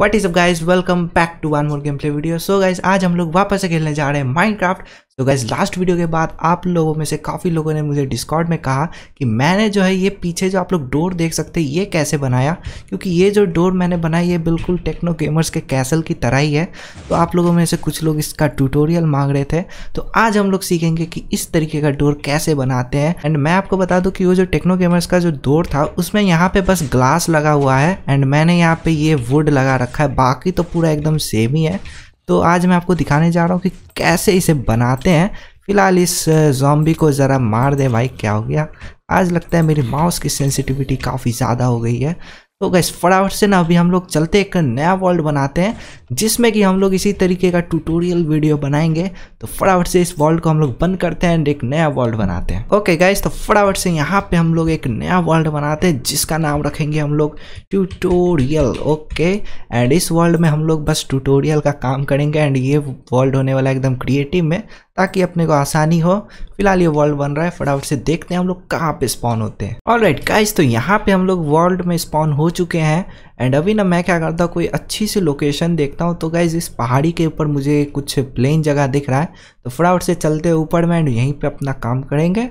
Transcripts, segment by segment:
what is up guys welcome back to one more game play video so guys आज हम लोग वापस से खेलने जा रहे हैं माइंड क्राफ्ट तो गैस लास्ट वीडियो के बाद आप लोगों में से काफ़ी लोगों ने मुझे डिस्कॉर्ड में कहा कि मैंने जो है ये पीछे जो आप लोग डोर देख सकते हैं ये कैसे बनाया क्योंकि ये जो डोर मैंने बनाई ये बिल्कुल टेक्नो गेमर्स के कैसल की तरह ही है तो आप लोगों में से कुछ लोग इसका ट्यूटोरियल मांग रहे थे तो आज हम लोग सीखेंगे कि इस तरीके का डोर कैसे बनाते हैं एंड मैं आपको बता दूँ कि वो जो टेक्नो गेमर्स का जो डोर था उसमें यहाँ पे बस ग्लास लगा हुआ है एंड मैंने यहाँ पे ये वुड लगा रखा है बाकी तो पूरा एकदम सेम ही है तो आज मैं आपको दिखाने जा रहा हूँ कि कैसे इसे बनाते हैं फिलहाल इस जॉम्बी को ज़रा मार दे भाई क्या हो गया आज लगता है मेरी माउस की सेंसिटिविटी काफ़ी ज़्यादा हो गई है तो गैस फटाफट से ना अभी हम लोग चलते एक नया वर्ल्ड बनाते हैं जिसमें कि हम लोग इसी तरीके का ट्यूटोरियल वीडियो बनाएंगे तो फटाफट से इस वर्ल्ड को हम लोग बंद करते हैं एंड एक नया वर्ल्ड बनाते हैं ओके गैस तो फटाफट से यहाँ पे हम लोग एक नया वर्ल्ड बनाते हैं जिसका नाम रखेंगे हम लोग ट्यूटोरियल ओके एंड इस वर्ल्ड में हम लोग बस ट्यूटोरियल का काम करेंगे एंड ये वर्ल्ड होने वाला एकदम क्रिएटिव में ताकि अपने को आसानी हो फिलहाल ये वर्ल्ड बन रहा है फटाफट से देखते हैं हम लोग कहाँ पे स्पॉन होते हैं ऑल राइट गाइज तो यहाँ पे हम लोग वर्ल्ड में स्पॉन हो चुके हैं एंड अभी ना मैं क्या करता हूँ कोई अच्छी सी लोकेशन देखता हूँ तो गाइज इस पहाड़ी के ऊपर मुझे कुछ प्लेन जगह दिख रहा है तो फटाफट से चलते ऊपर में एंड यहीं पर अपना काम करेंगे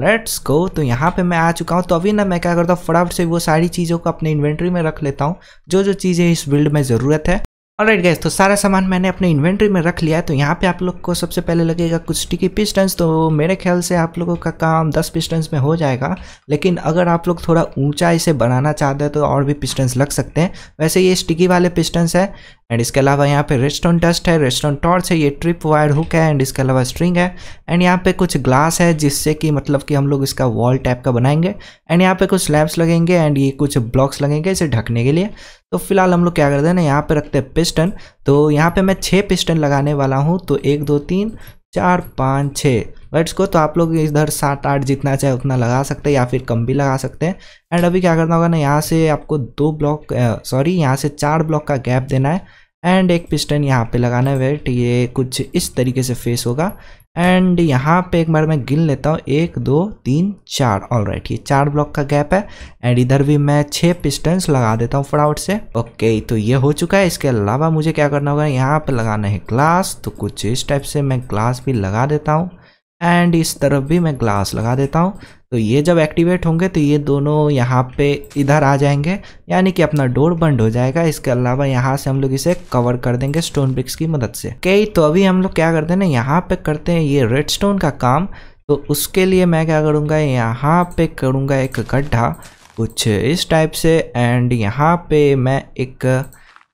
लेट्स गो तो यहाँ पे मैं आ चुका हूँ तो अभी ना मैं क्या करता हूँ फटाफट से वो सारी चीज़ों को अपने इन्वेंट्री में रख लेता हूँ जो जो चीज़ें इस बिल्ड में ज़रूरत है राइट गैस तो सारा सामान मैंने अपने इन्वेंट्री में रख लिया है तो यहाँ पे आप लोग को सबसे पहले लगेगा कुछ स्टिकी पिस्टन्स तो मेरे ख्याल से आप लोगों का काम 10 पिस्टन्स में हो जाएगा लेकिन अगर आप लोग थोड़ा ऊंचा इसे बनाना चाहते हैं तो और भी पिस्टन्स लग सकते हैं वैसे ये स्टिकी वाले पिस्टन्स है एंड इसके अलावा यहाँ पे रेस्टोन डस्ट है रेस्टोन टॉर्च है ये ट्रिप वायर हुक है एंड इसके अलावा स्ट्रिंग है एंड यहाँ पे कुछ ग्लास है जिससे कि मतलब कि हम लोग इसका वॉल टाइप का बनाएंगे एंड यहाँ पे कुछ स्लैब्स लगेंगे एंड ये कुछ ब्लॉक्स लगेंगे इसे ढकने के लिए तो फिलहाल हम लोग क्या करते हैं ना यहाँ पे रखते हैं पिस्टन तो यहाँ पे मैं छः पिस्टन लगाने वाला हूँ तो एक दो तीन चार पाँच छः वेट्स को तो आप लोग इधर सात आठ जितना चाहे उतना लगा सकते हैं या फिर कम भी लगा सकते हैं एंड अभी क्या करना होगा ना यहाँ से आपको दो ब्लॉक सॉरी यहाँ से चार ब्लॉक का गैप देना है एंड एक पिस्टन यहाँ पे लगाना है वेट ये कुछ इस तरीके से फेस होगा एंड यहाँ पे एक बार मैं गिन लेता हूँ एक दो तीन चार ऑल राइट ये चार ब्लॉक का गैप है एंड इधर भी मैं छः पिस्टन्स लगा देता हूँ फटाफट से ओके तो ये हो चुका है इसके अलावा मुझे क्या करना होगा यहाँ पे लगाना है ग्लास तो कुछ इस टाइप से मैं ग्लास भी लगा देता हूँ एंड इस तरफ भी मैं ग्लास लगा देता हूँ तो ये जब एक्टिवेट होंगे तो ये दोनों यहाँ पे इधर आ जाएंगे यानी कि अपना डोर बंद हो जाएगा इसके अलावा यहाँ से हम लोग इसे कवर कर देंगे स्टोन ब्रिक्स की मदद से कई तो अभी हम लोग क्या करते हैं ना यहाँ पे करते हैं ये रेड स्टोन का काम तो उसके लिए मैं क्या करूँगा यहाँ पे करूँगा एक गड्ढा कुछ इस टाइप से एंड यहाँ पे मैं एक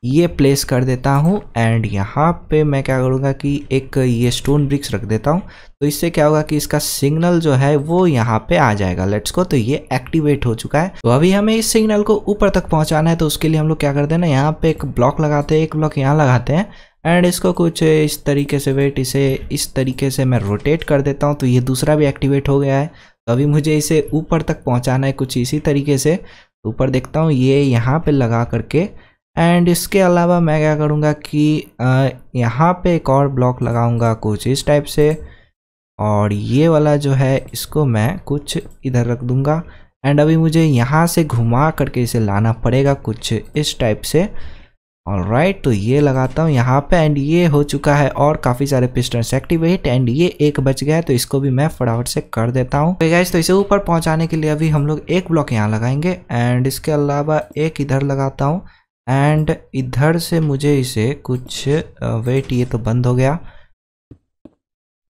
ये प्लेस कर देता हूँ एंड यहाँ पे मैं क्या करूँगा कि एक ये स्टोन ब्रिक्स रख देता हूँ तो इससे क्या होगा कि इसका सिग्नल जो है वो यहाँ पे आ जाएगा लेट्स को तो ये एक्टिवेट हो चुका है तो अभी हमें इस सिग्नल को ऊपर तक पहुँचाना है तो उसके लिए हम लोग क्या करते हैं ना यहाँ पे एक ब्लॉक लगाते हैं एक ब्लॉक यहाँ लगाते हैं एंड इसको कुछ इस तरीके से वेट इसे इस तरीके से मैं रोटेट कर देता हूँ तो ये दूसरा भी एक्टिवेट हो गया है तो अभी मुझे इसे ऊपर तक पहुँचाना है कुछ इसी तरीके से ऊपर देखता हूँ ये यहाँ पर लगा करके एंड इसके अलावा मैं क्या करूँगा कि यहाँ पे एक और ब्लॉक लगाऊँगा कुछ इस टाइप से और ये वाला जो है इसको मैं कुछ इधर रख दूँगा एंड अभी मुझे यहाँ से घुमा करके इसे लाना पड़ेगा कुछ इस टाइप से और राइट तो ये लगाता हूँ यहाँ पे एंड ये हो चुका है और काफ़ी सारे पिस्टन्स एक्टिवेट एंड ये एक बच गया है तो इसको भी मैं फटाफट से कर देता हूँ तो इसे ऊपर पहुँचाने के लिए अभी हम लोग एक ब्लॉक यहाँ लगाएंगे एंड इसके अलावा एक इधर लगाता हूँ एंड इधर से मुझे इसे कुछ वेट ये तो बंद हो गया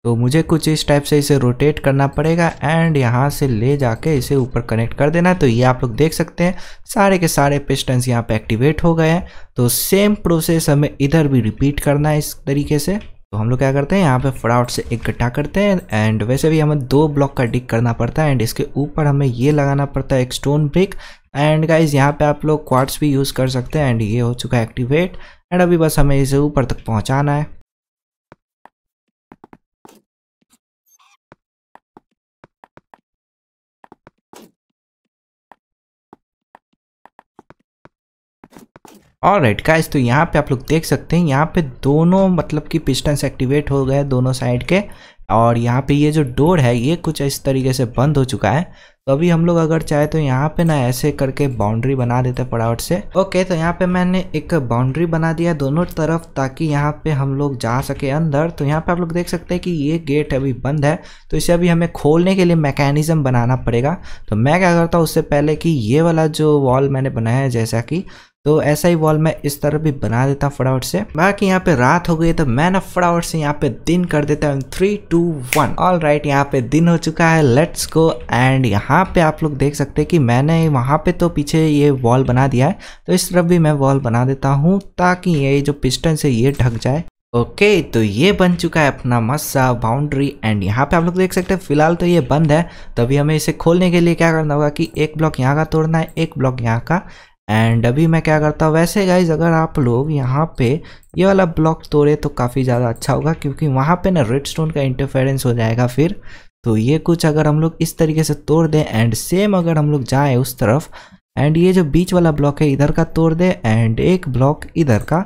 तो मुझे कुछ इस टाइप से इसे रोटेट करना पड़ेगा एंड यहाँ से ले जाके इसे ऊपर कनेक्ट कर देना है तो ये आप लोग देख सकते हैं सारे के सारे पिस्टन्स यहाँ पे एक्टिवेट हो गए हैं तो सेम प्रोसेस हमें इधर भी रिपीट करना है इस तरीके से तो हम लोग क्या करते हैं यहाँ पे फ्राउट से एक करते हैं एंड वैसे भी हमें दो ब्लॉक का डिक करना पड़ता है एंड इसके ऊपर हमें ये लगाना पड़ता है एक स्टोन ब्रिक एंड गाइज यहाँ पे आप लोग क्वार्ट्स भी यूज़ कर सकते हैं एंड ये हो चुका है एक्टिवेट एंड अभी बस हमें इसे ऊपर तक पहुँचाना है और राइट गाइस तो यहाँ पे आप लोग देख सकते हैं यहाँ पे दोनों मतलब कि पिस्टन्स एक्टिवेट हो गए दोनों साइड के और यहाँ पे ये जो डोर है ये कुछ इस तरीके से बंद हो चुका है तो अभी हम लोग अगर चाहे तो यहाँ पे ना ऐसे करके बाउंड्री बना देते पड़ावट से ओके तो यहाँ पे मैंने एक बाउंड्री बना दिया दोनों तरफ ताकि यहाँ पे हम लोग जा सके अंदर तो यहाँ पे आप लोग देख सकते हैं कि ये गेट अभी बंद है तो इसे अभी हमें खोलने के लिए मैकेनिज्म बनाना पड़ेगा तो मैं क्या करता हूँ उससे पहले कि ये वाला जो वॉल मैंने बनाया है जैसा कि तो ऐसा ही वॉल मैं इस तरह भी बना देता हूँ फटाफट से बाकी यहाँ पे रात हो गई तो मैं ना फटाफट से यहाँ पे दिन कर देता हूँ three two one all right यहाँ पे दिन हो चुका है लेट्स गो एंड यहाँ पे आप लोग देख सकते हैं कि मैंने वहाँ पे तो पीछे ये वॉल बना दिया है तो इस तरफ भी मैं वॉल बना देता हूँ ताकि ये जो पिस्टन से ये ढक जाए ओके okay, तो ये बन चुका है अपना मस्सा बाउंड्री एंड यहाँ पे आप लोग देख सकते हैं फिलहाल तो ये बंद है तभी हमें इसे खोलने के लिए क्या करना होगा कि एक ब्लॉक यहाँ का तोड़ना है एक ब्लॉक यहाँ का एंड अभी मैं क्या करता हूँ वैसे गाइज अगर आप लोग यहाँ पे ये वाला ब्लॉक तोड़े तो काफ़ी ज़्यादा अच्छा होगा क्योंकि वहाँ पे ना रेड स्टोन का इंटरफेरेंस हो जाएगा फिर तो ये कुछ अगर हम लोग इस तरीके से तोड़ दें एंड सेम अगर हम लोग जाएँ उस तरफ एंड ये जो बीच वाला ब्लॉक है इधर का तोड़ दें एंड एक ब्लॉक इधर का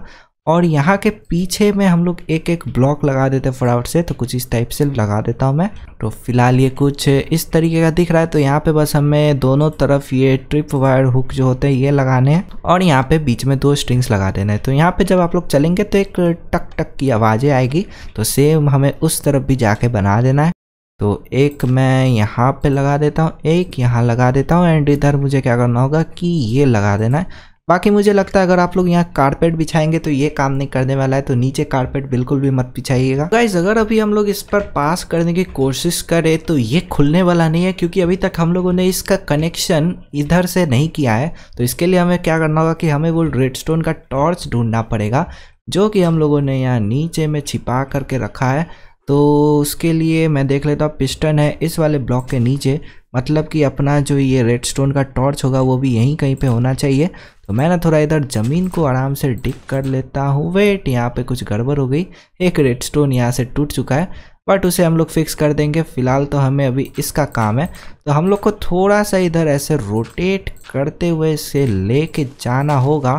और यहाँ के पीछे में हम लोग एक एक ब्लॉक लगा देते हैं फटाफट से तो कुछ इस टाइप से लगा देता हूँ मैं तो फिलहाल ये कुछ इस तरीके का दिख रहा है तो यहाँ पे बस हमें दोनों तरफ ये ट्रिप वायर हुक जो होते हैं ये लगाने हैं और यहाँ पे बीच में दो स्ट्रिंग्स लगा देने हैं तो यहाँ पे जब आप लोग चलेंगे तो एक टक टक की आवाज़ें आएगी तो सेम हमें उस तरफ भी जाके बना देना है तो एक मैं यहाँ पे लगा देता हूँ एक यहाँ लगा देता हूँ एंड इधर मुझे क्या करना होगा कि ये लगा देना है बाकी मुझे लगता है अगर आप लोग यहाँ कारपेट बिछाएंगे तो ये काम नहीं करने वाला है तो नीचे कारपेट बिल्कुल भी मत बिछाइएगा गाइज अगर अभी हम लोग इस पर पास करने की कोशिश करें तो ये खुलने वाला नहीं है क्योंकि अभी तक हम लोगों ने इसका कनेक्शन इधर से नहीं किया है तो इसके लिए हमें क्या करना होगा कि हमें वो रेड का टॉर्च ढूंढना पड़ेगा जो कि हम लोगों ने यहाँ नीचे में छिपा करके रखा है तो उसके लिए मैं देख लेता हूँ पिस्टन है इस वाले ब्लॉक के नीचे मतलब कि अपना जो ये रेडस्टोन का टॉर्च होगा वो भी यहीं कहीं पे होना चाहिए तो मैं ना थोड़ा इधर ज़मीन को आराम से डिक कर लेता हूँ वेट यहाँ पे कुछ गड़बड़ हो गई एक रेडस्टोन यहाँ से टूट चुका है बट उसे हम लोग फिक्स कर देंगे फ़िलहाल तो हमें अभी इसका काम है तो हम लोग को थोड़ा सा इधर ऐसे रोटेट करते हुए इसे ले जाना होगा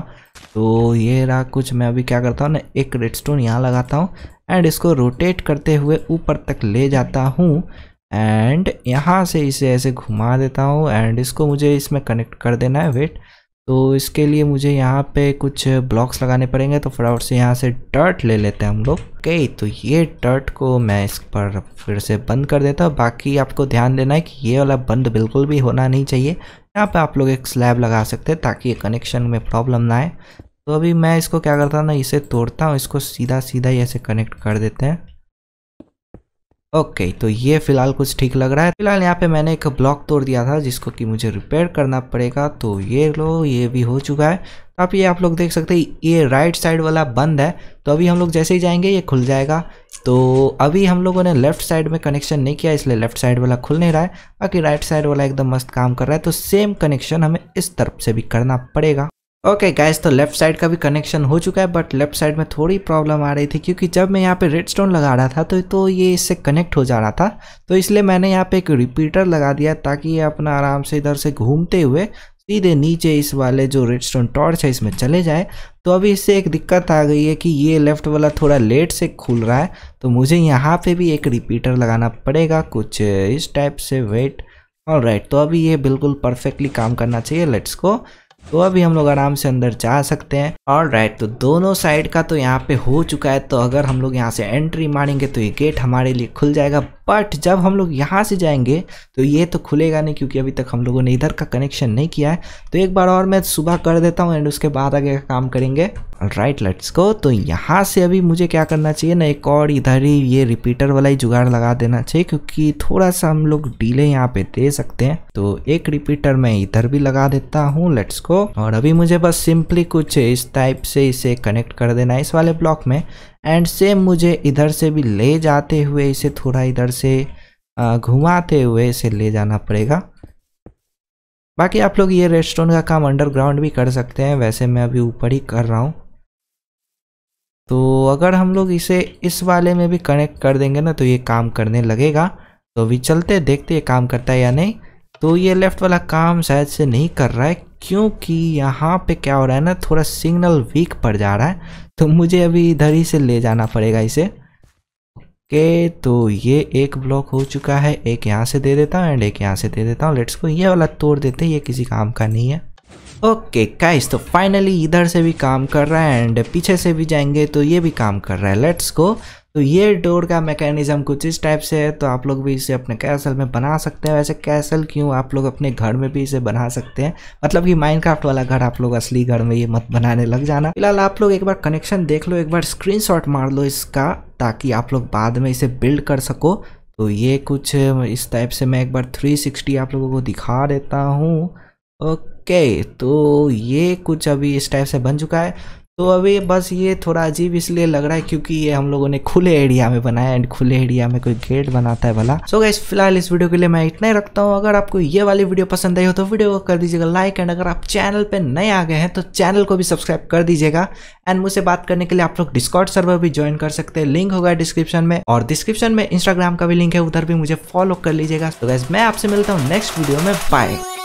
तो ये रहा कुछ मैं अभी क्या करता हूँ ना एक रेड यहाँ लगाता हूँ एंड इसको रोटेट करते हुए ऊपर तक ले जाता हूँ एंड यहाँ से इसे ऐसे घुमा देता हूँ एंड इसको मुझे इसमें कनेक्ट कर देना है वेट तो इसके लिए मुझे यहाँ पे कुछ ब्लॉक्स लगाने पड़ेंगे तो फटाफट से यहाँ से टर्ट ले लेते हैं हम लोग ओके तो ये टर्ट को मैं इस पर फिर से बंद कर देता हूँ बाकी आपको ध्यान देना है कि ये वाला बंद बिल्कुल भी होना नहीं चाहिए यहाँ पे आप लोग एक स्लैब लगा सकते हैं ताकि कनेक्शन में प्रॉब्लम ना आए तो अभी मैं इसको क्या करता हूँ ना इसे तोड़ता हूँ इसको सीधा सीधा ही ऐसे कनेक्ट कर देते हैं ओके okay, तो ये फिलहाल कुछ ठीक लग रहा है फिलहाल यहाँ पे मैंने एक ब्लॉक तोड़ दिया था जिसको कि मुझे रिपेयर करना पड़ेगा तो ये लो ये भी हो चुका है तो आप ये आप लोग देख सकते हैं ये राइट साइड वाला बंद है तो अभी हम लोग जैसे ही जाएंगे ये खुल जाएगा तो अभी हम लोगों ने लेफ्ट साइड में कनेक्शन नहीं किया इसलिए लेफ्ट साइड वाला खुल नहीं रहा है बाकी राइट साइड वाला एकदम मस्त काम कर रहा है तो सेम कनेक्शन हमें इस तरफ से भी करना पड़ेगा ओके okay गैस तो लेफ्ट साइड का भी कनेक्शन हो चुका है बट लेफ्ट साइड में थोड़ी प्रॉब्लम आ रही थी क्योंकि जब मैं यहाँ पे रेड स्टोन लगा रहा था तो तो ये इससे कनेक्ट हो जा रहा था तो इसलिए मैंने यहाँ पे एक रिपीटर लगा दिया ताकि ये अपना आराम से इधर से घूमते हुए सीधे नीचे इस वाले जो रेड स्टोन टॉर्च है इसमें चले जाए तो अभी इससे एक दिक्कत आ गई है कि ये लेफ़्ट वाला थोड़ा लेट से खुल रहा है तो मुझे यहाँ पर भी एक रिपीटर लगाना पड़ेगा कुछ इस टाइप से वेट और राइट तो अभी ये बिल्कुल परफेक्टली काम करना चाहिए लेट्स को तो अभी हम लोग आराम से अंदर जा सकते हैं और राइट तो दोनों साइड का तो यहाँ पे हो चुका है तो अगर हम लोग यहाँ से एंट्री मारेंगे तो ये गेट हमारे लिए खुल जाएगा बट जब हम लोग यहाँ से जाएंगे तो ये तो खुलेगा नहीं क्योंकि अभी तक हम लोगों ने इधर का कनेक्शन नहीं किया है तो एक बार और मैं सुबह कर देता हूँ एंड उसके बाद आगे का काम करेंगे राइट लेट्स को तो यहाँ से अभी मुझे क्या करना चाहिए ना एक और इधर ही ये रिपीटर वाला ही जुगाड़ लगा देना चाहिए क्योंकि थोड़ा सा हम लोग डीले यहाँ पे दे सकते हैं तो एक रिपीटर मैं इधर भी लगा देता हूँ लेट्स को और अभी मुझे बस सिंपली कुछ इस टाइप से इसे कनेक्ट कर देना है इस वाले ब्लॉक में एंड सेम मुझे इधर से भी ले जाते हुए इसे थोड़ा इधर से घुमाते हुए इसे ले जाना पड़ेगा बाकी आप लोग ये रेस्टोरेंट का काम अंडरग्राउंड भी कर सकते हैं वैसे मैं अभी ऊपर ही कर रहा हूँ तो अगर हम लोग इसे इस वाले में भी कनेक्ट कर देंगे ना तो ये काम करने लगेगा तो अभी चलते देखते ये काम करता है या नहीं तो ये लेफ़्ट वाला काम शायद से नहीं कर रहा है क्योंकि यहाँ पे क्या हो रहा है ना थोड़ा सिग्नल वीक पड़ जा रहा है तो मुझे अभी इधर ही से ले जाना पड़ेगा इसे के तो ये एक ब्लॉक हो चुका है एक यहाँ से दे देता हूँ एंड एक यहाँ से दे देता हूँ लेट्स को ये वाला तोड़ देते ये किसी काम का नहीं है ओके काइस तो फाइनली इधर से भी काम कर रहा है एंड पीछे से भी जाएंगे तो ये भी काम कर रहा है लेट्स को तो ये डोर का मैकेनिज़्म कुछ इस टाइप से है तो आप लोग भी इसे अपने कैसल में बना सकते हैं वैसे कैसल क्यों आप लोग अपने घर में भी इसे बना सकते हैं मतलब कि माइनक्राफ्ट वाला घर आप लोग असली घर में ये मत बनाने लग जाना फिलहाल आप लोग एक बार कनेक्शन देख लो एक बार स्क्रीन मार लो इसका ताकि आप लोग बाद में इसे बिल्ड कर सको तो ये कुछ इस टाइप से मैं एक बार थ्री आप लोगों को दिखा देता हूँ ओके तो ये कुछ अभी इस टाइप से बन चुका है तो अभी बस ये थोड़ा अजीब इसलिए लग रहा है क्योंकि ये हम लोगों ने खुले एरिया में बनाया एंड खुले एरिया में कोई गेट बनाता है भला सो so गाइस फिलहाल इस वीडियो के लिए मैं इतना ही रखता हूँ अगर आपको ये वाली वीडियो पसंद आई हो तो वीडियो को कर दीजिएगा लाइक एंड अगर आप चैनल पर नए आ गए हैं तो चैनल को भी सब्सक्राइब कर दीजिएगा एंड मुझसे बात करने के लिए आप लोग डिस्कॉर्ड सर्वर भी ज्वाइन कर सकते हैं लिंक होगा डिस्क्रिप्शन में और डिस्क्रिप्शन में इंस्टाग्राम का भी लिंक है उधर भी मुझे फॉलो कर लीजिएगा तो गैस मैं आपसे मिलता हूँ नेक्स्ट वीडियो में बाय